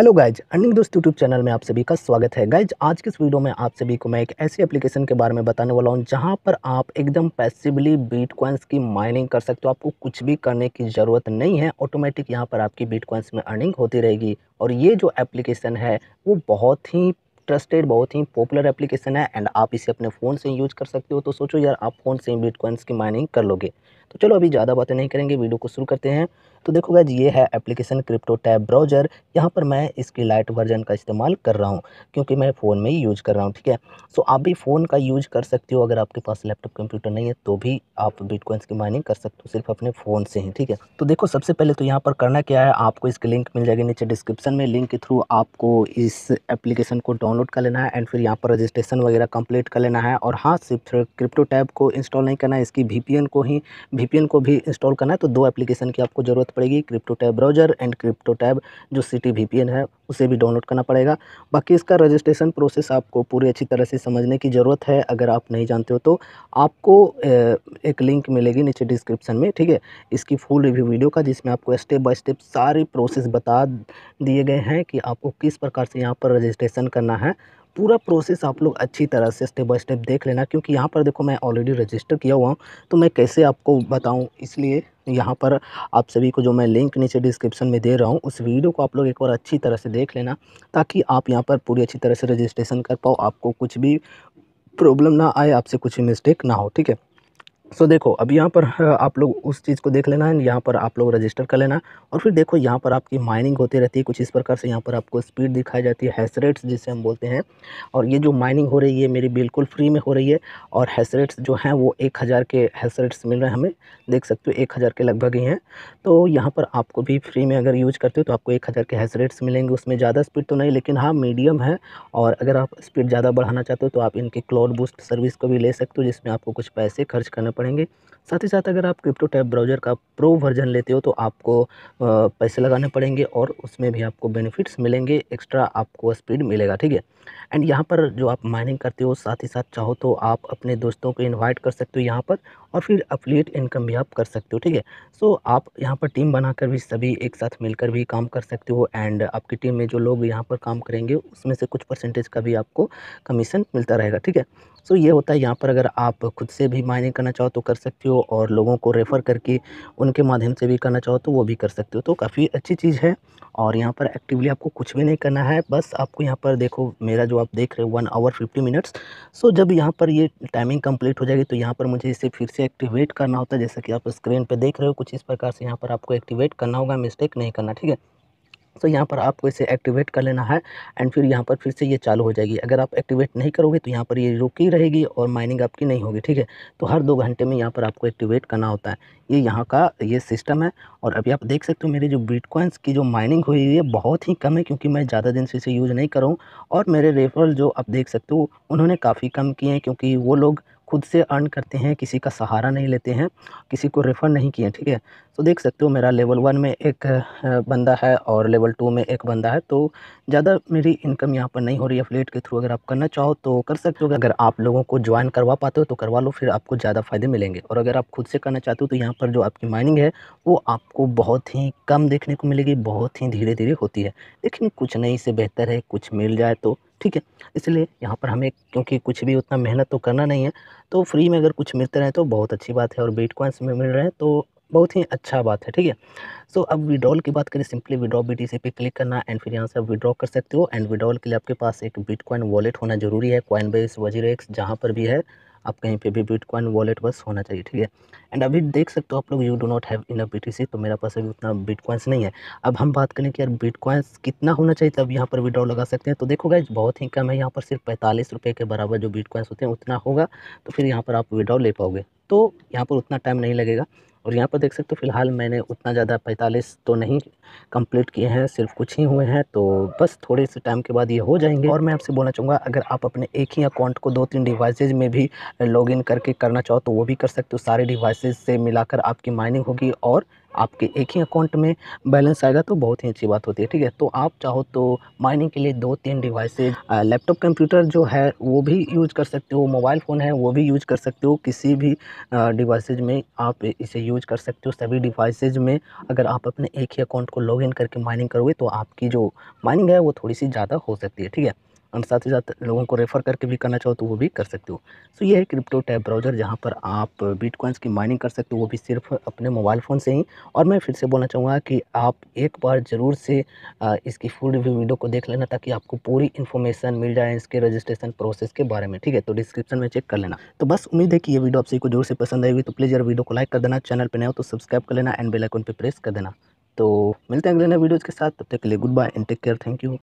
hello guys earning दोस्त YouTube channel में आप सभी का स्वागत है गाइज आज के इस वीडियो में आप सभी को मैं एक ऐसी एप्लीकेशन के बारे में बताने वाला हूँ जहाँ पर आप एकदम पैसिवली बीटकॉइंस की माइनिंग कर सकते हो आपको कुछ भी करने की ज़रूरत नहीं है ऑटोमेटिक यहाँ पर आपकी बीटकॉइंस में अर्निंग होती रहेगी और ये जो एप्लीकेशन है वो बहुत ही ट्रस्टेड बहुत ही पॉपुलर एप्लीकेशन है एंड आप इसे अपने फ़ोन से यूज कर सकते हो तो सोचो यार आप फ़ोन से ही बीटकॉइंस की माइनिंग कर लोगे तो चलो अभी ज़्यादा बातें नहीं करेंगे वीडियो को शुरू करते हैं तो देखो गैज ये है एप्लीकेशन क्रिप्टो टैब ब्राउजर यहाँ पर मैं इसकी लाइट वर्जन का इस्तेमाल कर रहा हूँ क्योंकि मैं फ़ोन में ही यूज कर रहा हूँ ठीक है सो आप भी फ़ोन का यूज कर सकते हो अगर आपके पास लैपटॉप कंप्यूटर नहीं है तो भी आप बिटकॉइंस की माइनिंग कर सकते हो सिर्फ अपने फ़ोन से ही ठीक है तो देखो सबसे पहले तो यहाँ पर करना क्या है आपको इसकी लिंक मिल जाएगी नीचे डिस्क्रिप्शन में लिंक के थ्रू आपको इस एप्लीकेशन को डाउनलोड कर लेना है एंड फिर यहाँ पर रजिस्ट्रेशन वगैरह कंप्लीट कर लेना है और हाँ सिर्फ क्रिप्टो टैब को इंस्टॉल नहीं करना है इसकी वी को ही वी को भी इंस्टॉल करना है तो दो एप्लीकेशन की आपको ज़रूरत ज़रूरत पड़ेगी crypto tab browser and crypto tab जो सिटी वी है उसे भी डाउनलोड करना पड़ेगा बाकी इसका रजिस्ट्रेशन प्रोसेस आपको पूरी अच्छी तरह से समझने की ज़रूरत है अगर आप नहीं जानते हो तो आपको एक लिंक मिलेगी नीचे डिस्क्रिप्शन में ठीक है इसकी फुल रिव्यू वीडियो का जिसमें आपको स्टेप बाय स्टेप सारी प्रोसेस बता दिए गए हैं कि आपको किस प्रकार से यहाँ पर रजिस्ट्रेशन करना है पूरा प्रोसेस आप लोग अच्छी तरह से स्टेप बाई स्टेप देख लेना क्योंकि यहाँ पर देखो मैं ऑलरेडी रजिस्टर किया हुआ हूँ तो मैं कैसे आपको बताऊँ इसलिए यहाँ पर आप सभी को जो मैं लिंक नीचे डिस्क्रिप्शन में दे रहा हूँ उस वीडियो को आप लोग एक बार अच्छी तरह से देख लेना ताकि आप यहाँ पर पूरी अच्छी तरह से रजिस्ट्रेशन कर पाओ आपको कुछ भी प्रॉब्लम ना आए आपसे कुछ भी मिस्टेक ना हो ठीक है सो so, देखो अब यहाँ पर हाँ, आप लोग उस चीज़ को देख लेना है यहाँ पर आप लोग रजिस्टर कर लेना और फिर देखो यहाँ पर आपकी माइनिंग होती रहती है कुछ इस प्रकार से यहाँ पर आपको स्पीड दिखाई जाती है हैसरेट्स जिसे हम बोलते हैं और ये जो माइनिंग हो रही है मेरी बिल्कुल फ्री में हो रही है और हैसरेट्स जो हैं वो एक हज़ार के हैसरेट्स मिल रहे हैं हमें देख सकते हो एक हज़ार के लगभग ही हैं तो यहाँ पर आपको भी फ्री में अगर यूज करते हो तो आपको एक हज़ार के हैसरेट्स मिलेंगे उसमें ज़्यादा स्पीड तो नहीं लेकिन हाँ मीडियम है और अगर आप स्पीड ज़्यादा बढ़ाना चाहते हो तो आप इनके क्लाउड बूस्ट सर्विस को भी ले सकते हो जिसमें आपको कुछ पैसे खर्च करना पड़ेंगे साथ ही साथ अगर आप क्रिप्टो टैब ब्राउज़र का प्रो वर्जन लेते हो तो आपको पैसे लगाने पड़ेंगे और उसमें भी आपको बेनिफिट्स मिलेंगे एक्स्ट्रा आपको स्पीड मिलेगा ठीक है एंड यहाँ पर जो आप माइनिंग करते हो साथ ही साथ चाहो तो आप अपने दोस्तों को इन्वाइट कर सकते हो यहाँ पर और फिर अपलेट इनकम भी आप कर सकते हो ठीक है सो आप यहाँ पर टीम बनाकर भी सभी एक साथ मिलकर भी काम कर सकते हो एंड आपकी टीम में जो लोग यहाँ पर काम करेंगे उसमें से कुछ परसेंटेज का भी आपको कमीशन मिलता रहेगा ठीक है सो ये होता है यहाँ पर अगर आप खुद से भी माइनिंग करना चाहो तो कर सकते हो और लोगों को रेफ़र करके उनके माध्यम से भी करना चाहो तो वो भी कर सकते हो तो काफ़ी अच्छी चीज़ है और यहाँ पर एक्टिवली आपको कुछ भी नहीं करना है बस आपको यहाँ पर देखो मेरा जो आप देख रहे हो one hour fifty minutes so जब यहाँ पर ये टाइमिंग कंप्लीट हो जाएगी तो यहाँ पर मुझे इसे फिर से इसे एक्टिवेट करना होता है जैसे कि आप स्क्रीन पर देख रहे हो कुछ इस प्रकार से यहाँ पर आपको एक्टिवेट करना होगा मिस्टेक नहीं करना ठीक है तो यहाँ पर आपको इसे एक्टिवेट कर लेना है एंड फिर यहाँ पर फिर से ये चालू हो जाएगी अगर आप एक्टिवेट नहीं करोगे तो यहाँ पर ये रुकी रहेगी और माइनिंग आपकी नहीं होगी ठीक है तो हर दो घंटे में यहाँ पर आपको एक्टिवेट करना होता है ये यह यहाँ का ये सिस्टम है और अभी आप देख सकते हो मेरे जो बिटकॉइंस की जो माइनिंग हुई है बहुत ही कम है क्योंकि मैं ज़्यादा दिन से इसे यूज़ नहीं कर रहा हूँ और मेरे रेफरल जो आप देख सकते हो उन्होंने काफ़ी कम किए हैं क्योंकि वो लोग खुद से अर्न करते हैं किसी का सहारा नहीं लेते हैं किसी को रेफ़र नहीं किए ठीक है तो देख सकते हो मेरा लेवल वन में एक बंदा है और लेवल टू में एक बंदा है तो ज़्यादा मेरी इनकम यहाँ पर नहीं हो रही है फ्लेट के थ्रू अगर आप करना चाहो तो कर सकते हो अगर आप लोगों को ज्वाइन करवा पाते हो तो करवा लो फिर आपको ज़्यादा फ़ायदे मिलेंगे और अगर आप खुद से करना चाहते हो तो यहाँ पर जो आपकी माइनिंग है वो आपको बहुत ही कम देखने को मिलेगी बहुत ही धीरे धीरे होती है लेकिन कुछ नहीं से बेहतर है कुछ मिल जाए तो ठीक है इसलिए यहाँ पर हमें क्योंकि कुछ भी उतना मेहनत तो करना नहीं है तो फ्री में अगर कुछ मिलते रहे तो बहुत अच्छी बात है और बीट कॉइन्स में मिल रहे हैं तो बहुत ही अच्छा बात है ठीक है सो अब विड्रॉल की बात करें सिंपली विड्रॉ बी पे क्लिक करना एंड फिर यहाँ से आप विड्रॉ कर सकते हो एंड विड्रॉल के लिए आपके पास एक बिटकॉइन वॉलेट होना जरूरी है कॉइन बेस वजीर एक्स जहाँ पर भी है आप कहीं पे भी बिटकॉइन वॉलेट बस होना चाहिए ठीक है एंड अभी देख सकते हो आप लोग you do not have in B T तो मेरा पास अभी उतना बिटकॉइंस नहीं है अब हम बात करें कि यार बिटकॉइंस कितना होना चाहिए तब यहाँ पर विड्रॉ लगा सकते हैं तो देखो गाइज बहुत ही कम है यहाँ पर सिर्फ पैंतालीस रुपये के बराबर जो बिटकॉइंस होते हैं उतना होगा तो फिर यहाँ पर आप विड्रॉ ले पाओगे तो यहाँ पर उतना टाइम नहीं लगेगा और यहाँ पर देख सकते हो फिलहाल मैंने उतना ज़्यादा पैंतालीस तो नहीं कंप्लीट किए हैं सिर्फ कुछ ही हुए हैं तो बस थोड़े से टाइम के बाद ये हो जाएंगे और मैं आपसे बोलना चाहूँगा अगर आप अपने एक ही अकाउंट को दो तीन डिवाइसेज में भी लॉगिन करके करना चाहो तो वो भी कर सकते हो सारे डिवाइसेज से मिलाकर आपकी माइनिंग होगी और आपके एक ही अकाउंट में बैलेंस आएगा तो बहुत ही अच्छी बात होती है ठीक है तो आप चाहो तो माइनिंग के लिए दो तीन डिवाइसेज लैपटॉप कंप्यूटर जो है वो भी यूज कर सकते हो मोबाइल फ़ोन है वो भी यूज कर सकते हो किसी भी डिवाइसेज में आप इसे यूज कर सकते हो सभी डिवाइसेज में अगर आप अपने एक ही अकाउंट को लॉग करके माइनिंग करोगे तो आपकी जो माइनिंग है वो थोड़ी सी ज़्यादा हो सकती है ठीक है और साथ ही साथ लोगों को रेफ़र करके भी करना चाहो तो वो भी कर सकते हो सो ये है क्रिप्टो टैब ब्राउज़र जहाँ पर आप बिटकॉइंस की माइनिंग कर सकते हो वो भी सिर्फ अपने मोबाइल फ़ोन से ही और मैं फिर से बोलना चाहूँगा कि आप एक बार ज़रूर से इसकी फुल रिव्यू वीडियो को देख लेना ताकि आपको पूरी इन्फॉर्मेशन मिल जाए इसके रजिस्ट्रेशन प्रोसेस के बारे में ठीक है तो डिस्क्रिप्शन में चेक कर लेना तो बस उम्मीद है कि ये वीडियो आप सभी को जोर से पसंद आएगी तो प्लीज़ यार वीडियो को लाइक कर देना चैनल पर नए हो तो सब्सक्राइब कर लेना एंड बेलाइकॉन पर प्रेस कर देना तो मिलते हैं अगले नए वीडियोज़ के साथ तब तक के लिए goodbye and take care thank you